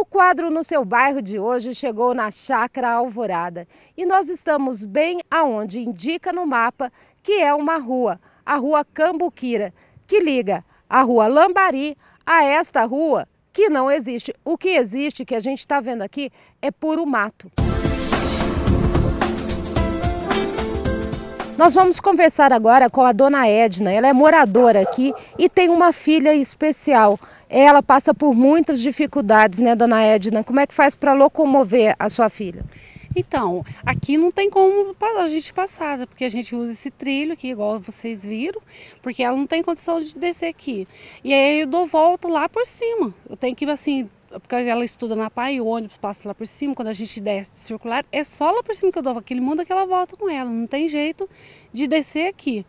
O quadro no seu bairro de hoje chegou na Chácara Alvorada e nós estamos bem aonde indica no mapa que é uma rua, a Rua Cambuquira, que liga a Rua Lambari a esta rua que não existe. O que existe, que a gente está vendo aqui, é puro mato. Nós vamos conversar agora com a dona Edna, ela é moradora aqui e tem uma filha especial. Ela passa por muitas dificuldades, né, dona Edna? Como é que faz para locomover a sua filha? Então, aqui não tem como a gente passar, né? porque a gente usa esse trilho aqui, igual vocês viram, porque ela não tem condição de descer aqui. E aí eu dou volta lá por cima. Eu tenho que, assim, porque ela estuda na PAI, o ônibus passa lá por cima, quando a gente desce circular, é só lá por cima que eu dou aquele mundo que ela volta com ela, não tem jeito de descer aqui.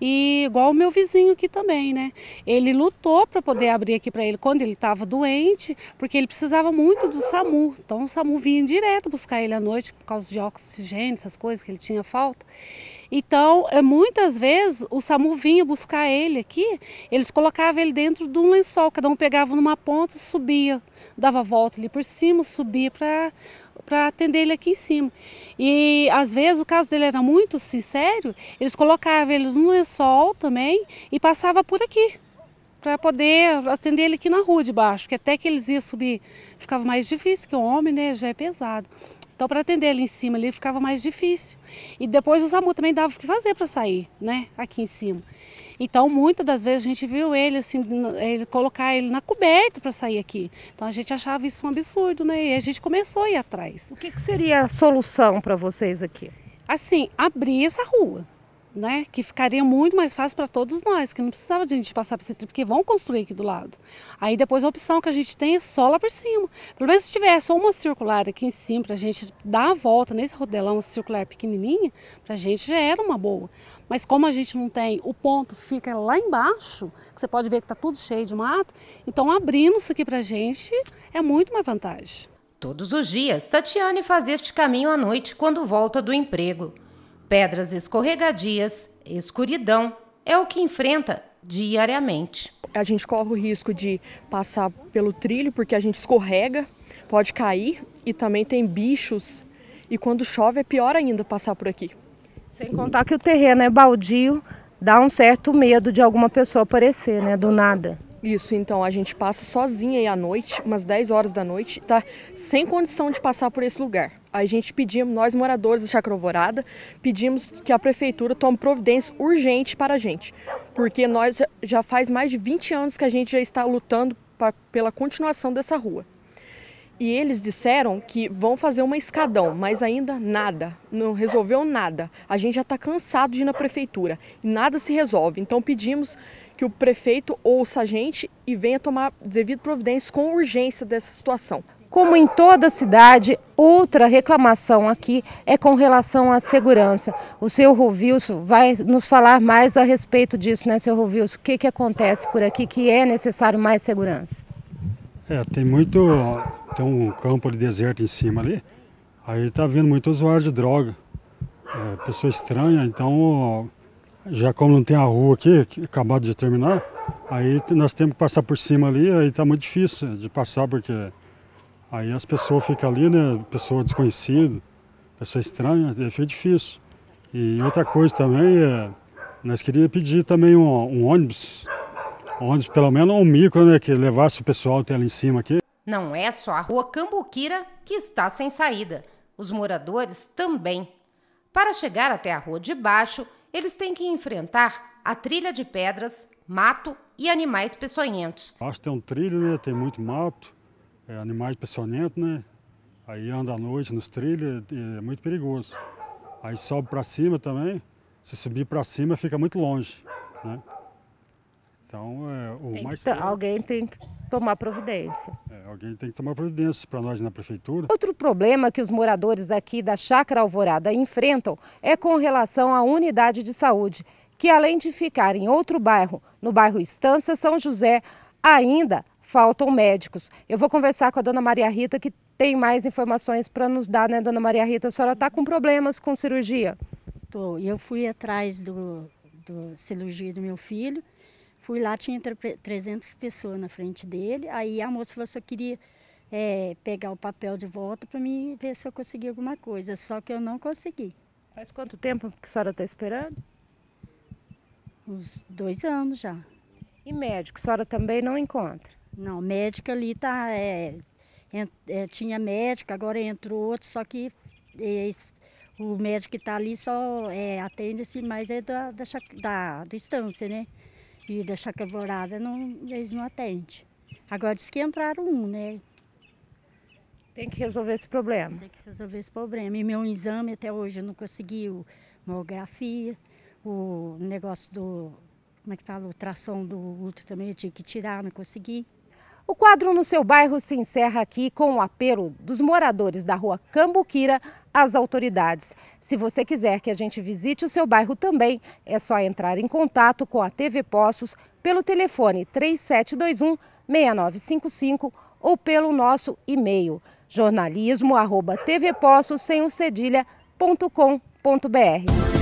E igual o meu vizinho aqui também, né? Ele lutou para poder abrir aqui para ele quando ele estava doente, porque ele precisava muito do SAMU. Então o SAMU vinha direto buscar ele à noite por causa de oxigênio, essas coisas que ele tinha falta. Então, é, muitas vezes o SAMU vinha buscar ele aqui, eles colocavam ele dentro de um lençol, cada um pegava numa ponta, e subia, dava volta ali por cima, subia para para atender ele aqui em cima. E às vezes o caso dele era muito sincero, eles colocavam ele no lençol também e passava por aqui para poder atender ele aqui na rua de baixo, que até que eles iam subir ficava mais difícil, que o homem né, já é pesado. Então, para atender ali em cima ali ficava mais difícil. E depois o SAMU também dava o que fazer para sair, né? Aqui em cima. Então, muitas das vezes a gente viu ele, assim, ele colocar ele na coberta para sair aqui. Então, a gente achava isso um absurdo, né? E a gente começou a ir atrás. O que, que seria a solução para vocês aqui? Assim, abrir essa rua né? Que ficaria muito mais fácil para todos nós, que não precisava de a gente passar por esse trip, porque vão construir aqui do lado. Aí depois a opção que a gente tem é só lá por cima. Pelo menos se tiver só uma circular aqui em cima, para a gente dar a volta nesse rodelão circular pequenininha, para a gente já era uma boa. Mas como a gente não tem, o ponto fica lá embaixo, que você pode ver que está tudo cheio de mato, então abrindo isso aqui para a gente é muito mais vantagem. Todos os dias, Tatiane faz este caminho à noite quando volta do emprego pedras escorregadias, escuridão, é o que enfrenta diariamente. A gente corre o risco de passar pelo trilho porque a gente escorrega, pode cair e também tem bichos. E quando chove é pior ainda passar por aqui. Sem contar que o terreno é baldio, dá um certo medo de alguma pessoa aparecer, né, do nada. Isso, então a gente passa sozinha aí à noite, umas 10 horas da noite, tá sem condição de passar por esse lugar. A gente pedimos, nós moradores da Chacrovorada, pedimos que a prefeitura tome providência urgente para a gente, porque nós já faz mais de 20 anos que a gente já está lutando pra, pela continuação dessa rua. E eles disseram que vão fazer uma escadão, mas ainda nada, não resolveu nada. A gente já está cansado de ir na prefeitura e nada se resolve. Então pedimos que o prefeito ouça a gente e venha tomar devido providência com urgência dessa situação. Como em toda a cidade, outra reclamação aqui é com relação à segurança. O senhor Rovilso vai nos falar mais a respeito disso, né, senhor Rovilso? O que, que acontece por aqui que é necessário mais segurança? É, tem muito tem um campo de deserto em cima ali, aí tá vindo muito usuário de droga, é, pessoa estranha, então já como não tem a rua aqui, acabado de terminar, aí nós temos que passar por cima ali, aí tá muito difícil de passar, porque aí as pessoas ficam ali, né, pessoa desconhecida, pessoa estranha, aí fica difícil. E outra coisa também é, nós queríamos pedir também um, um ônibus, um ônibus pelo menos um micro, né, que levasse o pessoal até lá em cima aqui, não é só a rua Cambuquira que está sem saída, os moradores também. Para chegar até a rua de baixo, eles têm que enfrentar a trilha de pedras, mato e animais peçonhentos. Acho que tem um trilho, né? Tem muito mato, é, animais peçonhentos, né? Aí anda à noite nos trilhos, é, é muito perigoso. Aí sobe para cima também. Se subir para cima, fica muito longe, né? Então, é, o tem mais... Que, alguém tem que tomar providência. É, alguém tem que tomar providência para nós na prefeitura. Outro problema que os moradores aqui da Chácara Alvorada enfrentam é com relação à unidade de saúde, que além de ficar em outro bairro, no bairro Estança São José, ainda faltam médicos. Eu vou conversar com a dona Maria Rita, que tem mais informações para nos dar, né, dona Maria Rita? A senhora está com problemas com cirurgia? Tô. Eu fui atrás do, do cirurgia do meu filho Fui lá, tinha 300 pessoas na frente dele. Aí a moça falou se eu queria é, pegar o papel de volta para mim ver se eu conseguia alguma coisa. Só que eu não consegui. Faz quanto tempo que a senhora está esperando? Uns dois anos já. E médico, a senhora também não encontra? Não, médica ali tá, é, é, tinha médico, agora entrou outro, só que o médico que está ali só é, atende-se mais é da, da, da, da distância, né? e da Chacavorada não, eles não atendem. Agora diz que entraram um, né? Tem que resolver esse problema. Tem que resolver esse problema. E meu exame até hoje eu não consegui o mamografia, o negócio do, como é que fala, o tração do útero também eu tinha que tirar, não consegui. O quadro no seu bairro se encerra aqui com o apelo dos moradores da rua Cambuquira às autoridades. Se você quiser que a gente visite o seu bairro também, é só entrar em contato com a TV Poços pelo telefone 3721 6955 ou pelo nosso e-mail jornalismo sem o cedilha, ponto com, ponto br.